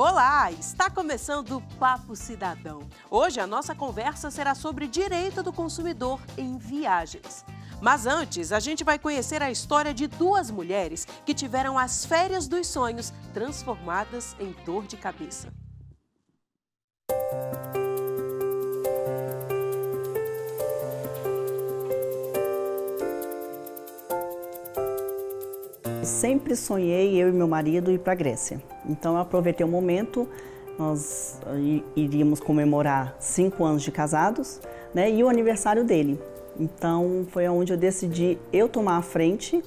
Olá, está começando o Papo Cidadão. Hoje a nossa conversa será sobre direito do consumidor em viagens. Mas antes, a gente vai conhecer a história de duas mulheres que tiveram as férias dos sonhos transformadas em dor de cabeça. sempre sonhei, eu e meu marido, ir para a Grécia. Então eu aproveitei o momento, nós ah, iríamos comemorar cinco anos de casados né, e o aniversário dele. Então foi onde eu decidi eu tomar a frente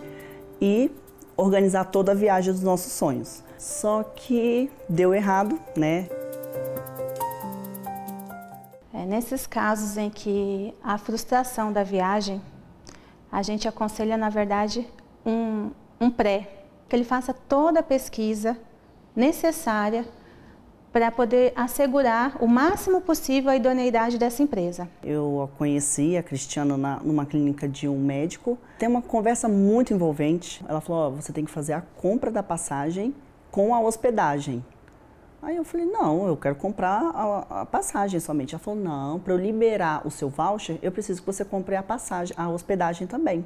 e organizar toda a viagem dos nossos sonhos. Só que deu errado, né? É, nesses casos em que a frustração da viagem, a gente aconselha, na verdade, um, um pré, que ele faça toda a pesquisa necessária para poder assegurar o máximo possível a idoneidade dessa empresa. Eu a conheci, a Cristiana, na, numa clínica de um médico. Tem uma conversa muito envolvente. Ela falou, oh, você tem que fazer a compra da passagem com a hospedagem. Aí eu falei, não, eu quero comprar a, a passagem somente. Ela falou, não, para eu liberar o seu voucher, eu preciso que você compre a passagem, a hospedagem também.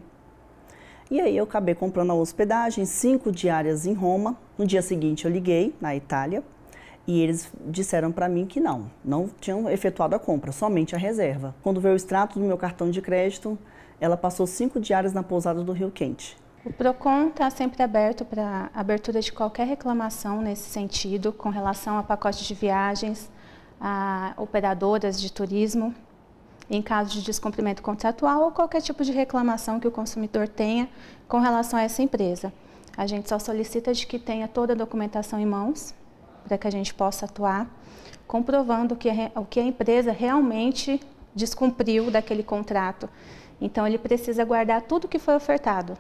E aí eu acabei comprando a hospedagem, cinco diárias em Roma. No dia seguinte eu liguei na Itália e eles disseram para mim que não, não tinham efetuado a compra, somente a reserva. Quando veio o extrato do meu cartão de crédito, ela passou cinco diárias na pousada do Rio Quente. O PROCON está sempre aberto para abertura de qualquer reclamação nesse sentido, com relação a pacotes de viagens, a operadoras de turismo em caso de descumprimento contratual ou qualquer tipo de reclamação que o consumidor tenha com relação a essa empresa. A gente só solicita de que tenha toda a documentação em mãos para que a gente possa atuar, comprovando que o que a empresa realmente descumpriu daquele contrato. Então ele precisa guardar tudo que foi ofertado,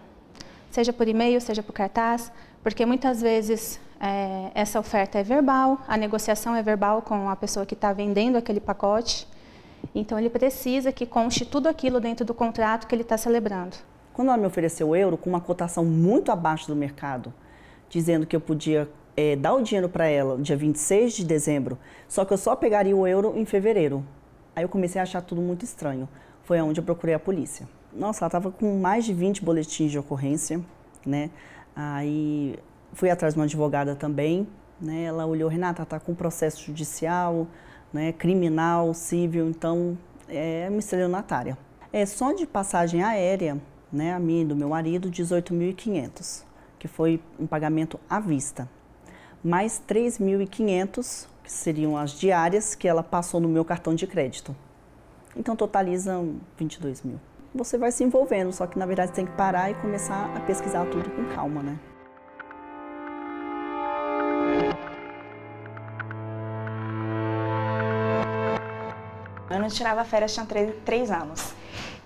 seja por e-mail, seja por cartaz, porque muitas vezes é, essa oferta é verbal, a negociação é verbal com a pessoa que está vendendo aquele pacote. Então ele precisa que conste tudo aquilo dentro do contrato que ele está celebrando. Quando ela me ofereceu o euro com uma cotação muito abaixo do mercado, dizendo que eu podia é, dar o dinheiro para ela dia 26 de dezembro, só que eu só pegaria o euro em fevereiro. Aí eu comecei a achar tudo muito estranho. Foi onde eu procurei a polícia. Nossa, ela estava com mais de 20 boletins de ocorrência, né? Aí fui atrás de uma advogada também, né? Ela olhou, Renata, tá com processo judicial, né, criminal, civil, então é miscelionatária. É só de passagem aérea, né, a mim e do meu marido, 18.500, que foi um pagamento à vista. Mais 3.500, que seriam as diárias que ela passou no meu cartão de crédito. Então totalizam 22 mil. Você vai se envolvendo, só que na verdade tem que parar e começar a pesquisar tudo com calma, né? Eu não tirava férias, tinha três, três anos.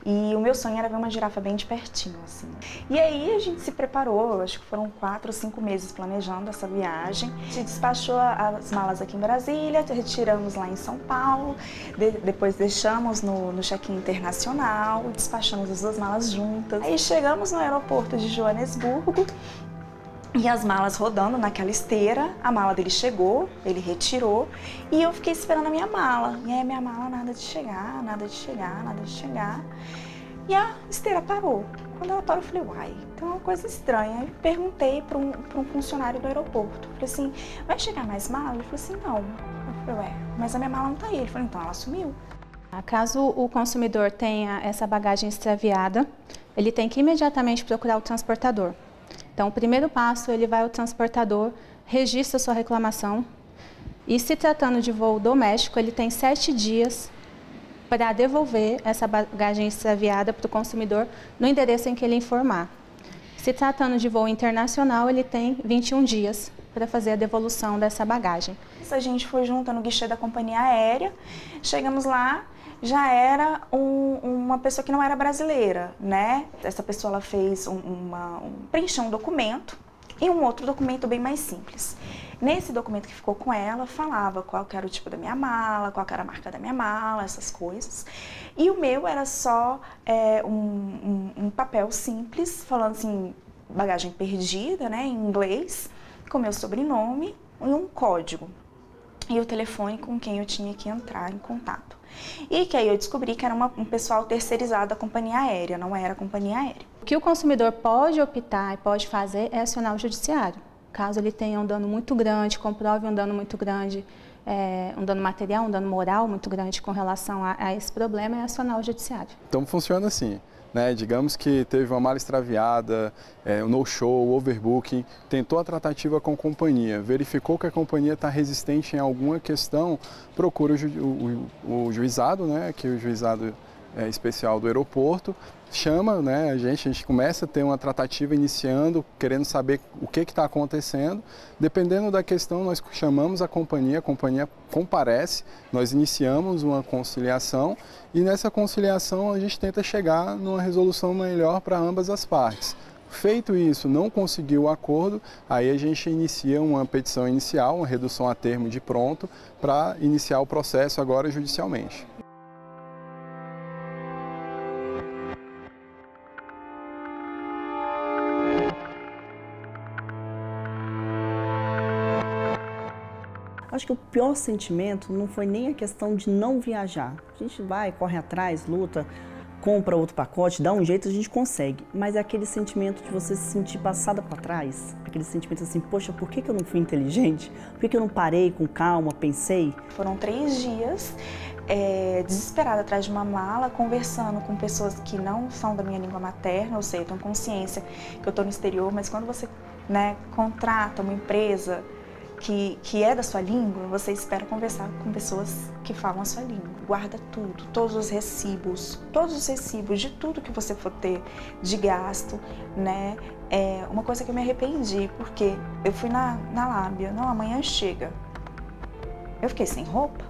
E o meu sonho era ver uma girafa bem de pertinho, assim. E aí a gente se preparou, acho que foram quatro cinco meses planejando essa viagem. gente despachou as malas aqui em Brasília, retiramos lá em São Paulo, de depois deixamos no, no check-in internacional, despachamos as duas malas juntas. Aí chegamos no aeroporto de Joanesburgo e as malas rodando naquela esteira, a mala dele chegou, ele retirou e eu fiquei esperando a minha mala. E aí minha mala nada de chegar, nada de chegar, nada de chegar. E a esteira parou. Quando ela parou, eu falei, uai, tem então é uma coisa estranha. E perguntei para um, um funcionário do aeroporto. Eu falei assim, vai chegar mais mala? Ele falou assim, não. Eu falei, ué, mas a minha mala não tá aí. Ele falou, então ela sumiu. Caso o consumidor tenha essa bagagem extraviada, ele tem que imediatamente procurar o transportador. Então, o primeiro passo, ele vai ao transportador, registra sua reclamação e se tratando de voo doméstico, ele tem sete dias para devolver essa bagagem extraviada para o consumidor no endereço em que ele informar. Se tratando de voo internacional, ele tem 21 dias para fazer a devolução dessa bagagem. A gente foi junto no guichê da companhia aérea, chegamos lá, já era um, uma pessoa que não era brasileira, né? Essa pessoa ela fez um, uma, um, preencheu um documento e um outro documento bem mais simples. Nesse documento que ficou com ela, falava qual era o tipo da minha mala, qual era a marca da minha mala, essas coisas. E o meu era só é, um, um, um papel simples, falando assim, bagagem perdida, né, em inglês, com meu sobrenome e um código e o telefone com quem eu tinha que entrar em contato. E que aí eu descobri que era uma, um pessoal terceirizado da companhia aérea, não era a companhia aérea. O que o consumidor pode optar e pode fazer é acionar o judiciário. Caso ele tenha um dano muito grande, comprove um dano muito grande, é, um dano material, um dano moral muito grande com relação a, a esse problema, é acionar o judiciário. Então funciona assim né, digamos que teve uma mala extraviada, é, um no-show, overbooking, tentou a tratativa com a companhia, verificou que a companhia está resistente em alguma questão, procura o, ju o, o juizado, né, que o juizado é, especial do aeroporto, chama né, a gente, a gente começa a ter uma tratativa iniciando, querendo saber o que está acontecendo. Dependendo da questão, nós chamamos a companhia, a companhia comparece, nós iniciamos uma conciliação e nessa conciliação a gente tenta chegar numa resolução melhor para ambas as partes. Feito isso, não conseguiu o acordo, aí a gente inicia uma petição inicial, uma redução a termo de pronto, para iniciar o processo agora judicialmente. acho que o pior sentimento não foi nem a questão de não viajar. A gente vai, corre atrás, luta, compra outro pacote, dá um jeito, a gente consegue. Mas é aquele sentimento de você se sentir passada para trás, aquele sentimento assim, poxa, por que, eu não fui inteligente? Por que, eu não parei com calma, pensei? Foram três dias é, desesperada atrás de uma mala, conversando com pessoas que não são da minha língua materna, ou seja, eu tenho consciência que eu estou no exterior, mas quando você né, contrata uma empresa que, que é da sua língua, você espera conversar com pessoas que falam a sua língua. Guarda tudo, todos os recibos, todos os recibos de tudo que você for ter de gasto, né? É uma coisa que eu me arrependi, porque eu fui na, na lábia, não, amanhã chega. Eu fiquei sem roupa.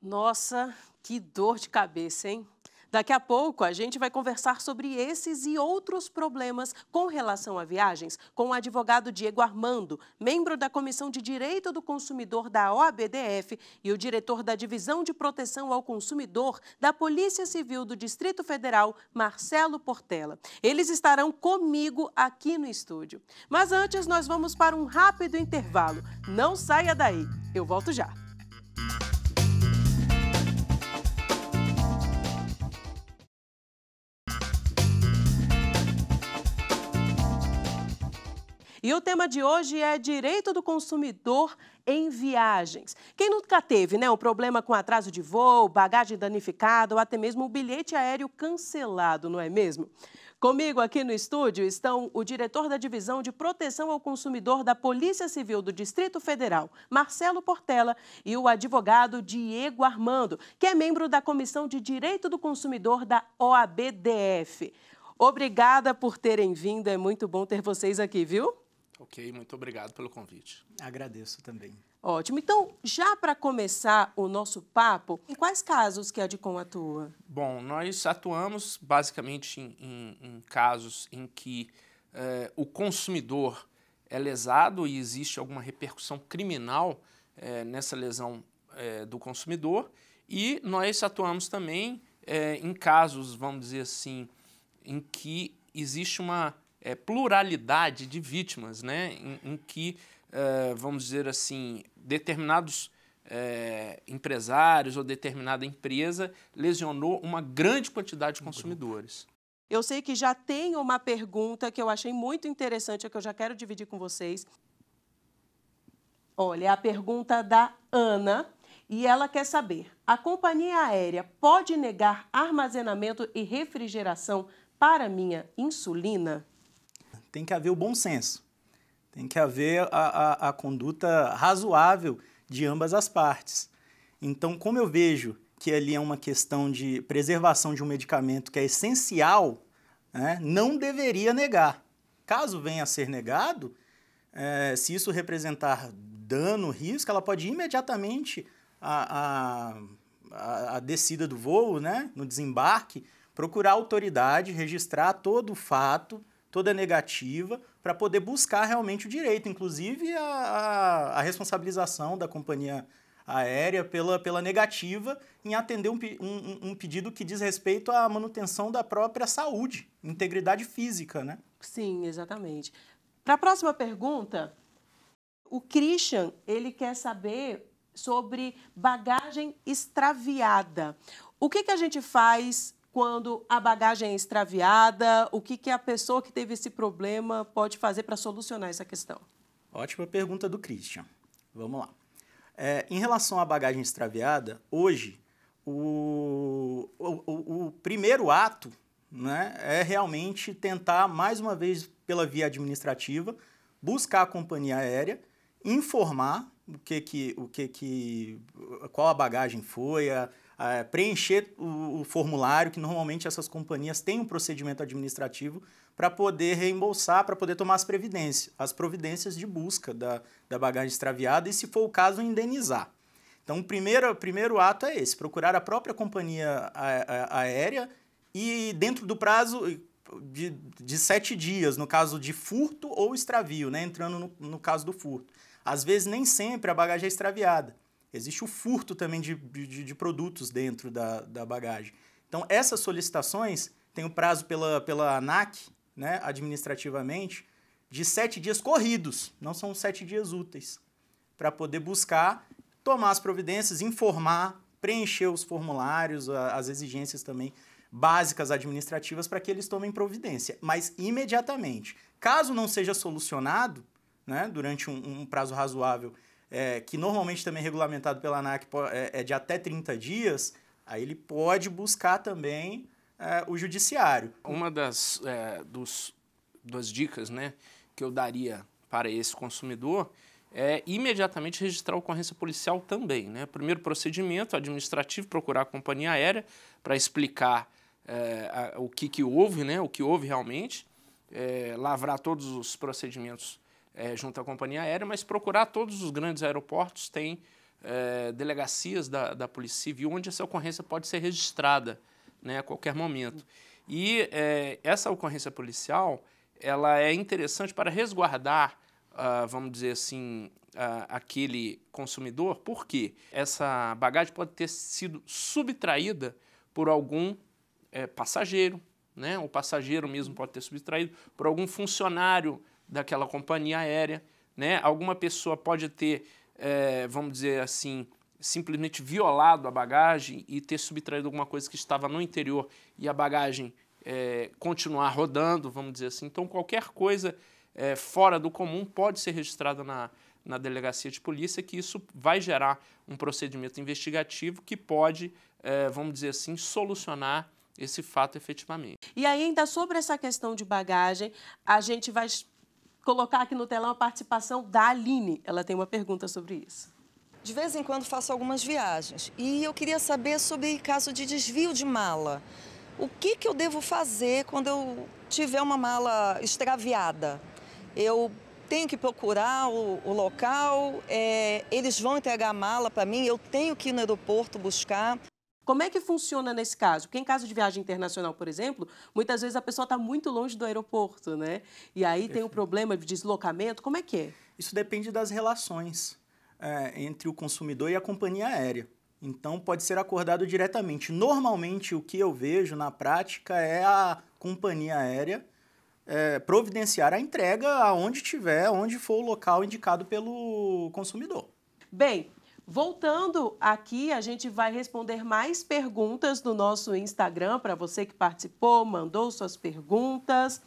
Nossa, que dor de cabeça, hein? Daqui a pouco a gente vai conversar sobre esses e outros problemas com relação a viagens com o advogado Diego Armando, membro da Comissão de Direito do Consumidor da OABDF e o diretor da Divisão de Proteção ao Consumidor da Polícia Civil do Distrito Federal, Marcelo Portela. Eles estarão comigo aqui no estúdio. Mas antes nós vamos para um rápido intervalo. Não saia daí, eu volto já. E o tema de hoje é direito do consumidor em viagens. Quem nunca teve né, um problema com atraso de voo, bagagem danificada ou até mesmo o bilhete aéreo cancelado, não é mesmo? Comigo aqui no estúdio estão o diretor da Divisão de Proteção ao Consumidor da Polícia Civil do Distrito Federal, Marcelo Portela, e o advogado Diego Armando, que é membro da Comissão de Direito do Consumidor da OABDF. Obrigada por terem vindo, é muito bom ter vocês aqui, viu? Ok, muito obrigado pelo convite. Agradeço também. Ótimo. Então, já para começar o nosso papo, em quais casos que a DICOM atua? Bom, nós atuamos basicamente em, em, em casos em que eh, o consumidor é lesado e existe alguma repercussão criminal eh, nessa lesão eh, do consumidor. E nós atuamos também eh, em casos, vamos dizer assim, em que existe uma é, pluralidade de vítimas, né? em, em que, é, vamos dizer assim, determinados é, empresários ou determinada empresa lesionou uma grande quantidade de uhum. consumidores. Eu sei que já tem uma pergunta que eu achei muito interessante, que eu já quero dividir com vocês. Olha, a pergunta da Ana, e ela quer saber: a companhia aérea pode negar armazenamento e refrigeração para minha insulina? tem que haver o bom senso, tem que haver a, a, a conduta razoável de ambas as partes. Então, como eu vejo que ali é uma questão de preservação de um medicamento que é essencial, né, não deveria negar. Caso venha a ser negado, é, se isso representar dano, risco, ela pode ir imediatamente a, a, a descida do voo, né, no desembarque, procurar a autoridade, registrar todo o fato, toda negativa, para poder buscar realmente o direito, inclusive a, a, a, responsabilização da companhia aérea pela, pela negativa em atender um, um, um pedido que diz respeito à manutenção da própria saúde, integridade física, né? Sim, exatamente. Para a próxima pergunta, o Christian, ele quer saber sobre bagagem extraviada. O que, que a gente faz quando a bagagem é extraviada? O que, que a pessoa que teve esse problema pode fazer para solucionar essa questão? Ótima pergunta do Christian. Vamos lá. É, em relação à bagagem extraviada, hoje o, o, o, primeiro ato né, é realmente tentar, mais uma vez pela via administrativa, buscar a companhia aérea, informar o que que, o que, que qual a bagagem foi, a, preencher o, o, formulário, que normalmente essas companhias têm um procedimento administrativo para poder reembolsar, para poder tomar as previdências, as providências de busca da, da bagagem extraviada e, se for o caso, indenizar. Então, o primeiro, o primeiro ato é esse: procurar a própria companhia a, a, aérea e, dentro do prazo de, de sete dias, no caso de furto ou extravio, né? entrando no, no caso do furto. Às vezes, nem sempre a bagagem é extraviada. Existe o furto também de, de, de produtos dentro da, da bagagem. Então, essas solicitações têm o um prazo pela, pela ANAC, né, administrativamente, de sete dias corridos, não são sete dias úteis, para poder buscar tomar as providências, informar, preencher os formulários, as exigências também básicas administrativas para que eles tomem providência, mas imediatamente. Caso não seja solucionado, né, durante um, um prazo razoável é, que normalmente também é regulamentado pela ANAC, é, é de até 30 dias, aí ele pode buscar também é, o judiciário. Uma das, é, dos, das dicas né, que eu daria para esse consumidor é imediatamente registrar a ocorrência policial também. Né? Primeiro procedimento administrativo, procurar a companhia aérea para explicar é, a, o que, que houve, né, o que houve realmente, é, lavrar todos os procedimentos é, junto à companhia aérea, mas procurar todos os grandes aeroportos tem é, delegacias da, da Polícia Civil onde essa ocorrência pode ser registrada né, a qualquer momento. E é, essa ocorrência policial ela é interessante para resguardar, ah, vamos dizer assim, ah, aquele consumidor, porque essa bagagem pode ter sido subtraída por algum passageiro, né? o passageiro mesmo uhum. pode ter subtraído por algum funcionário daquela companhia aérea. Né? Alguma pessoa pode ter, é, vamos dizer assim, simplesmente violado a bagagem e ter subtraído alguma coisa que estava no interior e a bagagem é, continuar rodando, vamos dizer assim. Então, qualquer coisa é, fora do comum pode ser registrada na, na delegacia de polícia, que isso vai gerar um procedimento investigativo que pode, é, vamos dizer assim, solucionar esse fato efetivamente. E ainda sobre essa questão de bagagem, a gente vai colocar aqui no telão a participação da Aline. Ela tem uma pergunta sobre isso. De vez em quando faço algumas viagens e eu queria saber sobre caso de desvio de mala. O que, que eu devo fazer quando eu tiver uma mala extraviada? Eu tenho que procurar o, o local, é, eles vão entregar a mala para mim, eu tenho que ir no aeroporto buscar. Como é que funciona nesse caso? Porque em caso de viagem internacional, por exemplo, muitas vezes a pessoa está muito longe do aeroporto, né? E aí tem o um problema de deslocamento. Como é que é? Isso depende das relações é, entre o consumidor e a companhia aérea. Então, pode ser acordado diretamente. Normalmente, o que eu vejo na prática é a companhia aérea é, providenciar a entrega aonde tiver, onde for o local indicado pelo consumidor. Bem, Voltando aqui, a gente vai responder mais perguntas no nosso Instagram para você que participou, mandou suas perguntas.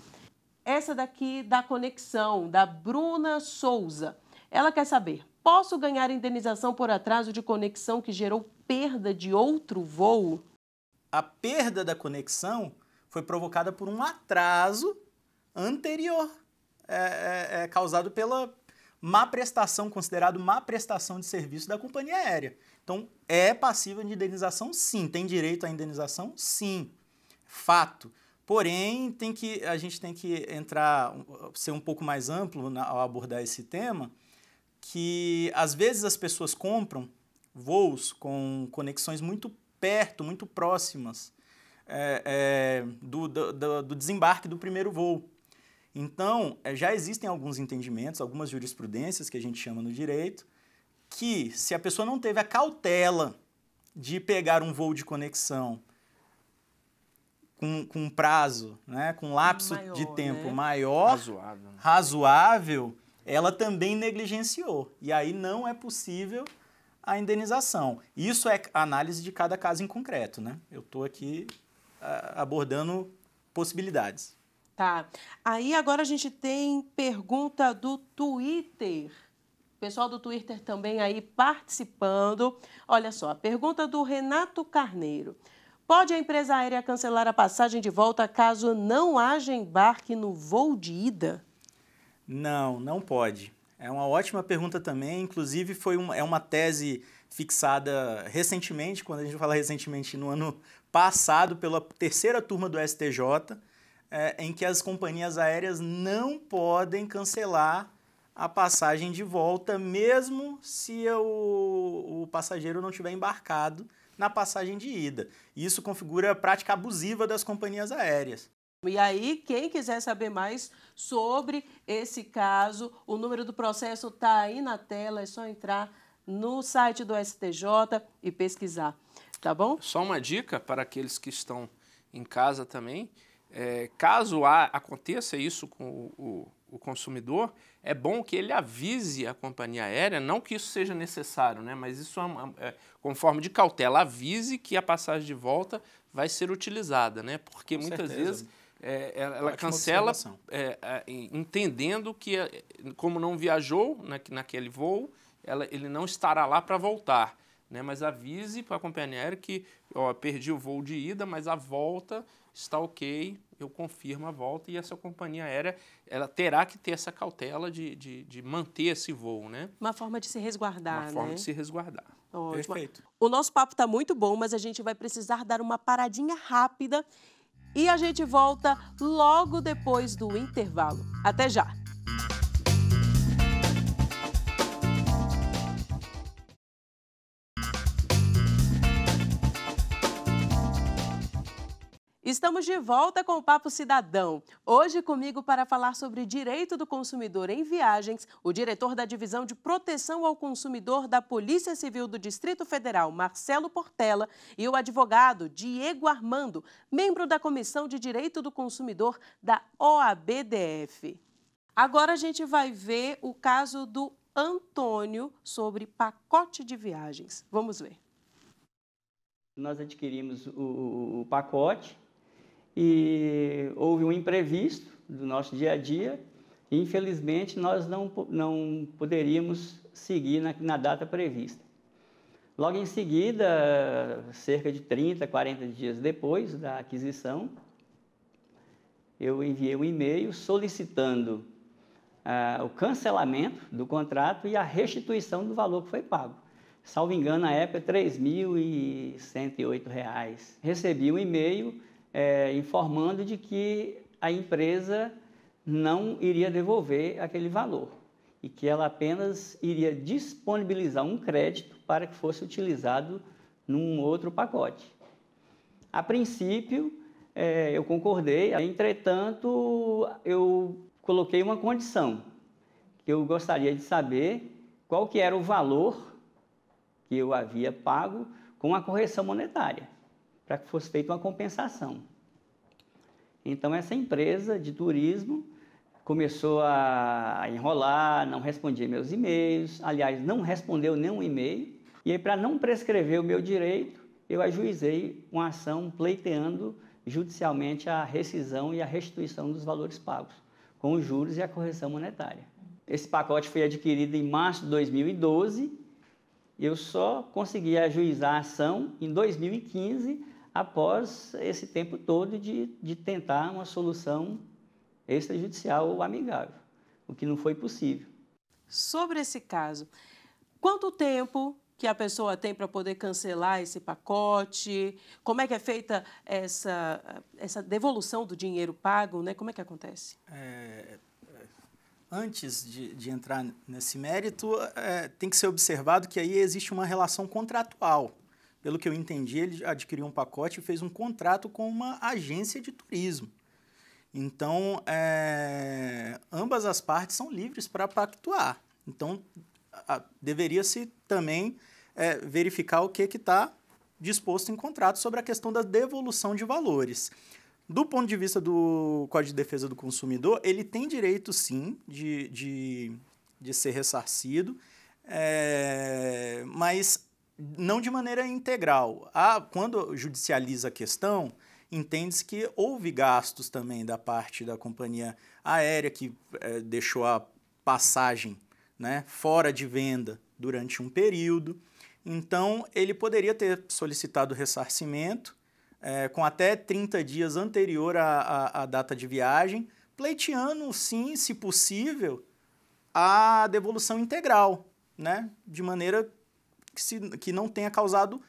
Essa daqui da conexão, da Bruna Souza. Ela quer saber: posso ganhar indenização por atraso de conexão que gerou perda de outro voo? A perda da conexão foi provocada por um atraso anterior, é, é, é causado pela, má prestação, considerado má prestação de serviço da companhia aérea. Então, é passível de indenização? Sim. Tem direito à indenização? Sim. Fato. Porém, tem que, a gente tem que entrar, ser um pouco mais amplo na, ao abordar esse tema, que às vezes as pessoas compram voos com conexões muito perto, muito próximas é, é, do, do, do desembarque do primeiro voo. Então, eh, já existem alguns entendimentos, algumas jurisprudências que a gente chama no direito, que se a pessoa não teve a cautela de pegar um voo de conexão com, com um prazo, né, com um lapso maior, de tempo né? maior, razoável. Né? razoável, ela também negligenciou. E aí não é possível a indenização. Isso é análise de cada caso em concreto, né? Eu estou aqui ah, abordando possibilidades. Tá. Aí agora a gente tem pergunta do Twitter. Pessoal do Twitter também aí participando. Olha só, a pergunta do Renato Carneiro. Pode a empresa aérea cancelar a passagem de volta caso não haja embarque no voo de ida? Não, não pode. É uma ótima pergunta também. Inclusive, foi uma, é uma tese fixada recentemente, quando a gente fala recentemente, no ano passado, pela terceira turma do STJ é, em que as companhias aéreas não podem cancelar a passagem de volta, mesmo se o, o passageiro não tiver embarcado na passagem de ida. Isso configura prática abusiva das companhias aéreas. E aí, quem quiser saber mais sobre esse caso, o número do processo está aí na tela, é só entrar no site do STJ e pesquisar, tá bom? Só uma dica para aqueles que estão em casa também, é, caso há, aconteça isso com o, o, o, consumidor, é bom que ele avise a companhia aérea, não que isso seja necessário, né, mas isso é, uma, é de cautela, avise que a passagem de volta vai ser utilizada, né, porque com muitas certeza. vezes é, ela cancela é, é, entendendo que, é, como não viajou na, naquele voo, ela, ele não estará lá para voltar. Né, mas avise para a companhia aérea que ó, perdi o voo de ida, mas a volta está ok, eu confirmo a volta e essa companhia aérea ela terá que ter essa cautela de, de, de manter esse voo, né? Uma forma de se resguardar, Uma né? forma de se resguardar. Ótimo. Perfeito. O nosso papo está muito bom, mas a gente vai precisar dar uma paradinha rápida e a gente volta logo depois do intervalo. Até já! Estamos de volta com o Papo Cidadão. Hoje comigo para falar sobre direito do consumidor em viagens, o diretor da Divisão de Proteção ao Consumidor da Polícia Civil do Distrito Federal, Marcelo Portela, e o advogado Diego Armando, membro da Comissão de Direito do Consumidor da OABDF. Agora a gente vai ver o caso do Antônio sobre pacote de viagens. Vamos ver nós adquirimos o, o, o, pacote e houve um imprevisto do nosso dia a dia e, infelizmente, nós não, não poderíamos seguir na, na data prevista. Logo em seguida, cerca de 30, 40 dias depois da aquisição, eu enviei um e-mail solicitando ah, o cancelamento do contrato e a restituição do valor que foi pago. Salvo engano, na época, R$ 3.108. Recebi um e-mail é, informando de que a empresa não iria devolver aquele valor e que ela apenas iria disponibilizar um crédito para que fosse utilizado num outro pacote. A princípio, é, eu concordei, entretanto, eu coloquei uma condição, que eu gostaria de saber qual que era o valor que eu havia pago com a correção monetária para que fosse feita uma compensação. Então, essa empresa de turismo começou a enrolar, não respondia meus e-mails, aliás, não respondeu nenhum e-mail. E aí, para não prescrever o meu direito, eu ajuizei uma ação pleiteando judicialmente a rescisão e a restituição dos valores pagos, com os juros e a correção monetária. Esse pacote foi adquirido em março de 2012 eu só consegui ajuizar a ação em 2015, após esse tempo todo de, de tentar uma solução extrajudicial ou amigável, o que não foi possível. Sobre esse caso, quanto tempo que a pessoa tem para poder cancelar esse pacote? Como é que é feita essa, essa devolução do dinheiro pago? Né? Como é que acontece? É, antes de, de, entrar nesse mérito, é, tem que ser observado que aí existe uma relação contratual pelo que eu entendi, ele adquiriu um pacote e fez um contrato com uma agência de turismo. Então, é, ambas as partes são livres para pactuar. Então, deveria-se também é, verificar o que está disposto em contrato sobre a questão da devolução de valores. Do ponto de vista do Código de Defesa do Consumidor, ele tem direito, sim, de, de, de ser ressarcido, é, mas não de maneira integral. Ah, quando judicializa a questão, entende-se que houve gastos também da parte da companhia aérea que é, deixou a passagem né, fora de venda durante um período. Então, ele poderia ter solicitado ressarcimento é, com até 30 dias anterior à, à, à data de viagem, pleiteando, sim, se possível, a devolução integral, né? de maneira que, se, que não tenha causado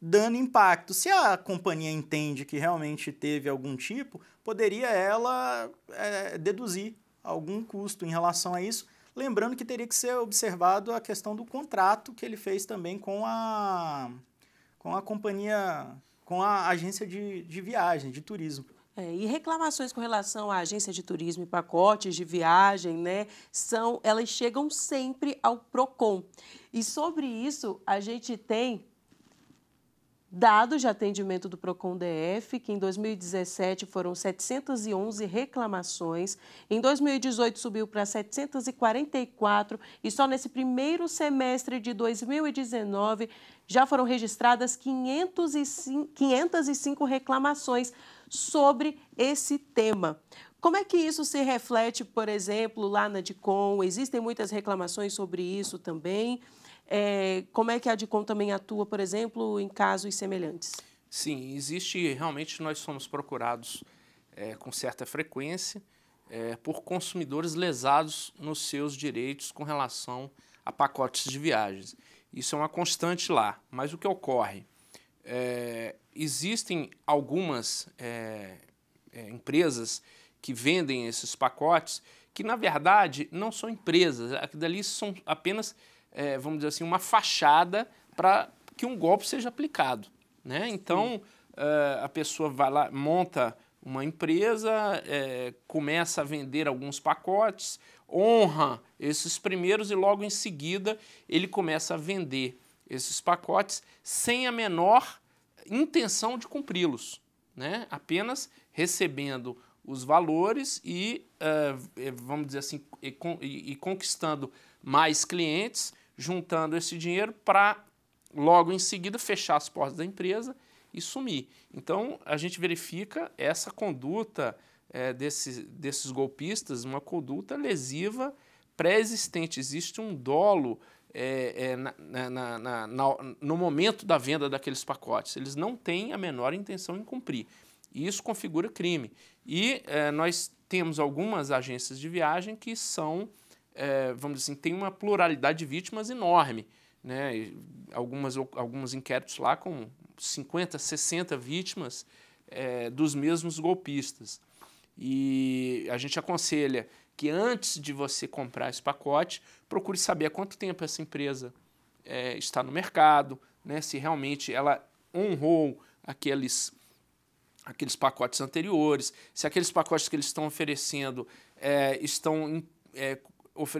dano e impacto. Se a companhia entende que realmente teve algum tipo, poderia ela é, deduzir algum custo em relação a isso. Lembrando que teria que ser observado a questão do contrato que ele fez também com a, com a companhia, com a agência de, de viagem, de turismo. É, e reclamações com relação à agência de turismo e pacotes de viagem, né, são, elas chegam sempre ao PROCON. E sobre isso, a gente tem dados de atendimento do Procon DF, que em 2017 foram 711 reclamações, em 2018 subiu para 744 e só nesse primeiro semestre de 2019 já foram registradas 505, 505 reclamações sobre esse tema. Como é que isso se reflete, por exemplo, lá na DICOM? Existem muitas reclamações sobre isso também. É, como é que a DICOM também atua, por exemplo, em casos semelhantes? Sim, existe. Realmente, nós somos procurados é, com certa frequência é, por consumidores lesados nos seus direitos com relação a pacotes de viagens. Isso é uma constante lá. Mas o que ocorre? É, existem algumas é, é, empresas que vendem esses pacotes que, na verdade, não são empresas. Aquilo ali são apenas, é, vamos dizer assim, uma fachada para que um golpe seja aplicado. Né? Então, é, a pessoa vai lá, monta uma empresa, é, começa a vender alguns pacotes, honra esses primeiros e logo em seguida ele começa a vender esses pacotes sem a menor intenção de cumpri-los, né? apenas recebendo os valores e, uh, vamos dizer assim, e, e, conquistando mais clientes, juntando esse dinheiro para logo em seguida fechar as portas da empresa e sumir. Então a gente verifica essa conduta é, eh, desses, desses golpistas, uma conduta lesiva pré-existente. Existe um dolo é, é, na, na, na, no momento da venda daqueles pacotes. Eles não têm a menor intenção em cumprir. E isso configura crime. E é, nós temos algumas agências de viagem que são, é, vamos dizer assim, tem uma pluralidade de vítimas enorme. Né? algumas, alguns inquéritos lá com 50, 60 vítimas é, dos mesmos golpistas. E a gente aconselha que antes de você comprar esse pacote, procure saber há quanto tempo essa empresa é, está no mercado, né, se realmente ela honrou aqueles, aqueles pacotes anteriores, se aqueles pacotes que eles estão oferecendo é, estão é,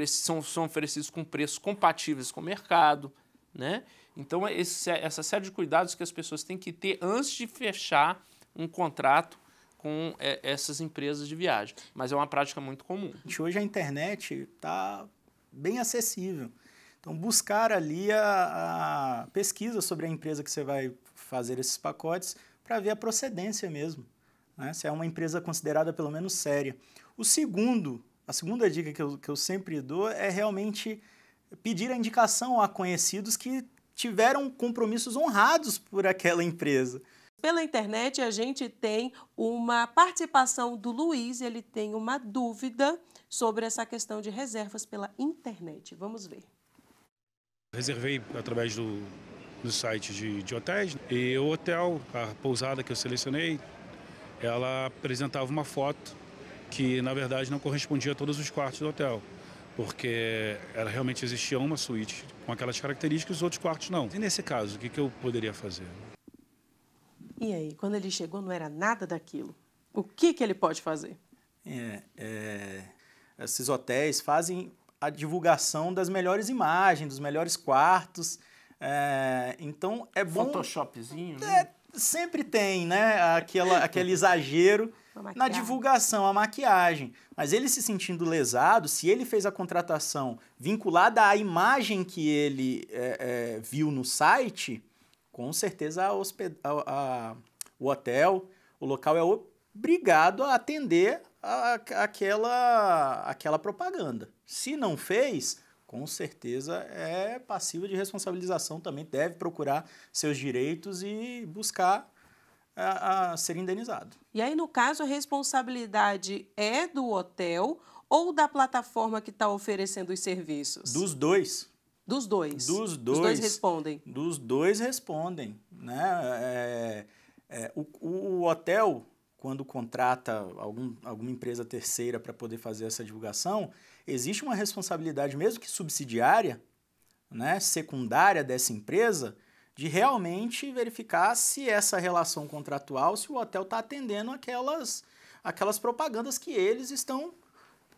são, são oferecidos com preços compatíveis com o mercado. Né? Então, é esse, essa série de cuidados que as pessoas têm que ter antes de fechar um contrato com é, essas empresas de viagem. Mas é uma prática muito comum. Hoje a internet está bem acessível. Então, buscar ali a, a pesquisa sobre a empresa que você vai fazer esses pacotes para ver a procedência mesmo. Né? Se é uma empresa considerada pelo menos séria. O segundo, a segunda dica que eu, que eu sempre dou é realmente pedir a indicação a conhecidos que tiveram compromissos honrados por aquela empresa. Pela internet a gente tem uma participação do Luiz, ele tem uma dúvida sobre essa questão de reservas pela internet. Vamos ver. Reservei através do, do site de, de hotéis né? e o hotel, a pousada que eu selecionei, ela apresentava uma foto que na verdade não correspondia a todos os quartos do hotel, porque ela realmente existia uma suíte com aquelas características, os outros quartos não. E nesse caso, o que, que eu poderia fazer? E aí, quando ele chegou, não era nada daquilo. O que, que ele pode fazer? É, é, esses hotéis fazem a divulgação das melhores imagens, dos melhores quartos. É, então é bom. Photoshopzinho? Né? É, sempre tem, né? Aquela, aquele exagero na divulgação, a maquiagem. Mas ele se sentindo lesado, se ele fez a contratação vinculada à imagem que ele é, é, viu no site, com certeza a hosped... a, a, o hotel, o local é obrigado a atender a, aquela, aquela propaganda. Se não fez, com certeza é passivo de responsabilização também, deve procurar seus direitos e buscar a, a ser indenizado. E aí, no caso, a responsabilidade é do hotel ou da plataforma que está oferecendo os serviços? Dos dois. Dos dois. Dos dois. dois respondem. Dos dois respondem. Né? É, é, o, o, hotel, quando contrata algum, alguma empresa terceira para poder fazer essa divulgação, existe uma responsabilidade, mesmo que subsidiária, né, secundária dessa empresa, de realmente verificar se essa relação contratual, se o hotel está atendendo aquelas, aquelas propagandas que eles estão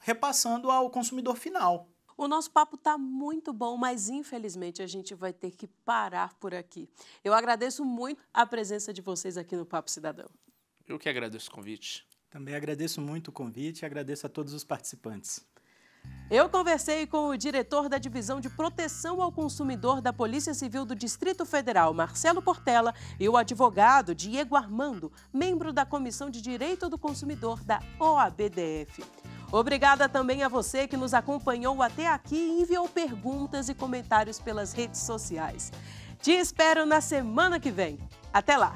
repassando ao consumidor final. O nosso papo está muito bom, mas infelizmente a gente vai ter que parar por aqui. Eu agradeço muito a presença de vocês aqui no Papo Cidadão. Eu que agradeço o convite. Também agradeço muito o convite e agradeço a todos os participantes. Eu conversei com o diretor da Divisão de Proteção ao Consumidor da Polícia Civil do Distrito Federal, Marcelo Portela, e o advogado Diego Armando, membro da Comissão de Direito do Consumidor da OABDF. Obrigada também a você que nos acompanhou até aqui e enviou perguntas e comentários pelas redes sociais. Te espero na semana que vem. Até lá!